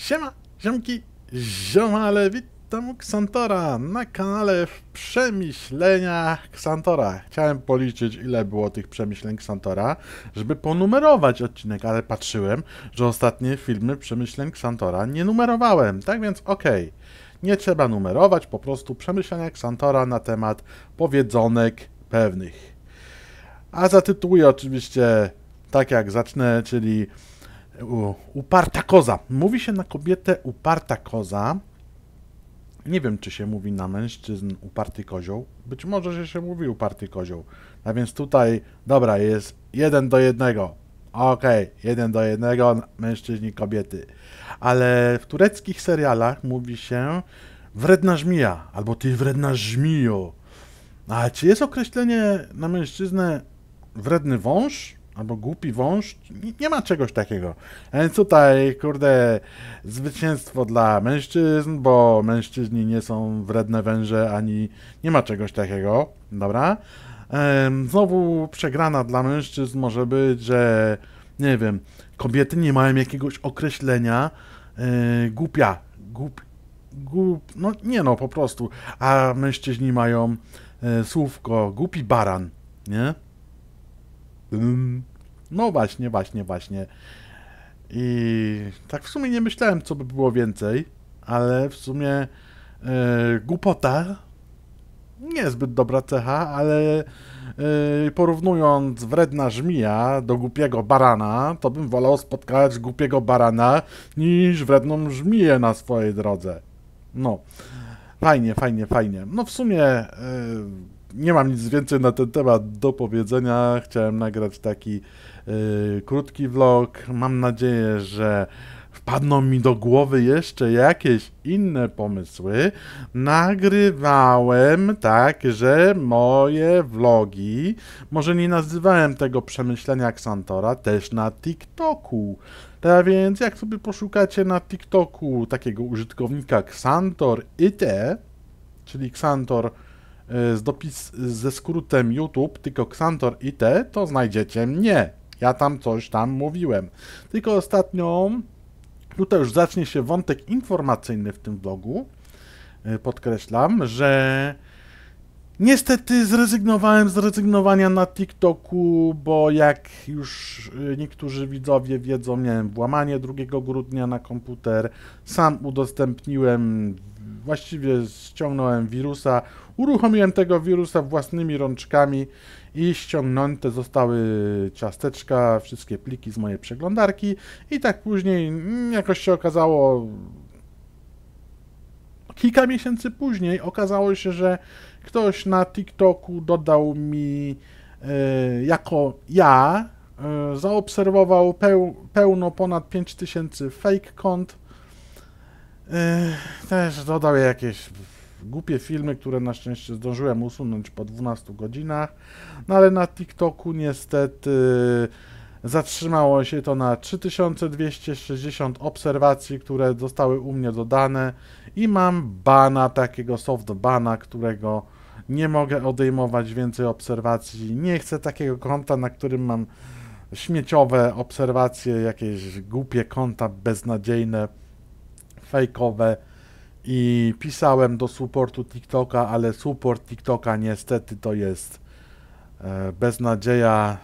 Siema, ziomki, ziomale, witam Ksantora na kanale w Ksantora. Chciałem policzyć ile było tych przemyśleń Ksantora, żeby ponumerować odcinek, ale patrzyłem, że ostatnie filmy przemyśleń Ksantora nie numerowałem, tak więc okej. Okay. Nie trzeba numerować, po prostu przemyślenia Ksantora na temat powiedzonek pewnych. A zatytułuję oczywiście tak jak zacznę, czyli uparta koza. Mówi się na kobietę uparta koza. Nie wiem, czy się mówi na mężczyzn uparty kozioł. Być może, że się mówi uparty kozioł. A więc tutaj, dobra, jest jeden do jednego. Okej, okay, jeden do jednego, mężczyźni, kobiety. Ale w tureckich serialach mówi się wredna żmija, albo ty wredna żmijo. A czy jest określenie na mężczyznę wredny wąż? albo głupi wąż, nie ma czegoś takiego. A e, więc tutaj, kurde, zwycięstwo dla mężczyzn, bo mężczyźni nie są wredne węże, ani nie ma czegoś takiego, dobra? E, znowu przegrana dla mężczyzn może być, że nie wiem, kobiety nie mają jakiegoś określenia e, głupia, głup, głup, no nie no, po prostu, a mężczyźni mają słówko głupi baran, nie? No właśnie, właśnie, właśnie. I tak w sumie nie myślałem, co by było więcej, ale w sumie yy, głupota niezbyt dobra cecha, ale yy, porównując wredna żmija do głupiego barana, to bym wolał spotkać głupiego barana niż wredną żmiję na swojej drodze. No, fajnie, fajnie, fajnie. No w sumie... Yy, nie mam nic więcej na ten temat do powiedzenia. Chciałem nagrać taki yy, krótki vlog. Mam nadzieję, że wpadną mi do głowy jeszcze jakieś inne pomysły. Nagrywałem także moje vlogi. Może nie nazywałem tego przemyślenia Xantora też na TikToku. Tak więc jak sobie poszukacie na TikToku takiego użytkownika Xantor IT, czyli Xantor E, z dopis ze skrótem YouTube, tylko Xantor IT, to znajdziecie mnie. Ja tam coś tam mówiłem. Tylko ostatnio, tutaj już zacznie się wątek informacyjny w tym vlogu, e, podkreślam, że Niestety zrezygnowałem z rezygnowania na TikToku, bo jak już y, niektórzy widzowie wiedzą, miałem włamanie 2 grudnia na komputer. Sam udostępniłem, właściwie ściągnąłem wirusa, uruchomiłem tego wirusa własnymi rączkami i ściągnięte zostały ciasteczka, wszystkie pliki z mojej przeglądarki i tak później mm, jakoś się okazało, Kilka miesięcy później okazało się, że ktoś na TikToku dodał mi e, jako ja, e, zaobserwował peł, pełno ponad 5000 fake kont. E, też dodał jakieś głupie filmy, które na szczęście zdążyłem usunąć po 12 godzinach, no ale na TikToku niestety Zatrzymało się to na 3260 obserwacji, które zostały u mnie dodane i mam bana, takiego soft bana, którego nie mogę odejmować więcej obserwacji. Nie chcę takiego konta, na którym mam śmieciowe obserwacje, jakieś głupie konta beznadziejne, fejkowe i pisałem do supportu TikToka, ale support TikToka niestety to jest e, beznadzieja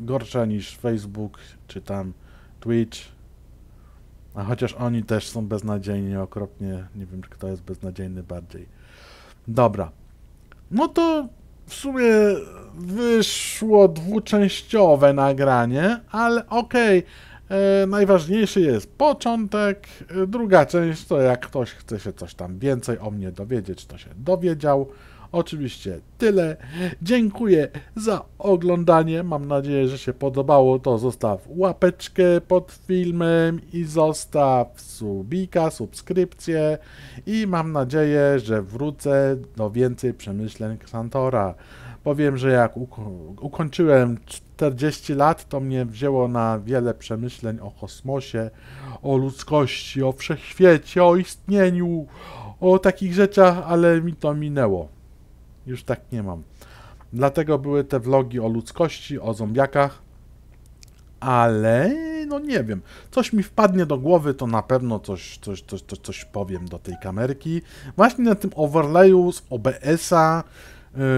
gorsza niż Facebook czy tam Twitch. A chociaż oni też są beznadziejni okropnie. Nie wiem, czy kto jest beznadziejny bardziej. Dobra. No to w sumie wyszło dwuczęściowe nagranie, ale okej. Okay. E, najważniejszy jest początek. E, druga część to jak ktoś chce się coś tam więcej o mnie dowiedzieć, to się dowiedział oczywiście tyle. Dziękuję za oglądanie. Mam nadzieję, że się podobało. To zostaw łapeczkę pod filmem i zostaw subika, subskrypcję i mam nadzieję, że wrócę do więcej przemyśleń Xantora. Powiem, że jak ukończyłem 40 lat, to mnie wzięło na wiele przemyśleń o kosmosie, o ludzkości, o wszechświecie, o istnieniu, o takich rzeczach, ale mi to minęło już tak nie mam. Dlatego były te vlogi o ludzkości, o zombiakach, ale no nie wiem, coś mi wpadnie do głowy, to na pewno coś, coś, coś, coś, coś powiem do tej kamerki. Właśnie na tym overlayu z OBS-a,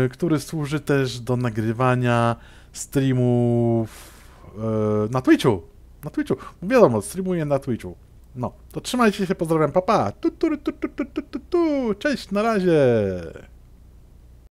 yy, który służy też do nagrywania streamów yy, na Twitchu. Na Twitchu, no wiadomo, streamuję na Twitchu. No, to trzymajcie się, pozdrawiam, papa. Tu, tu, tu, tu, tu, tu, tu, tu. Cześć, na razie.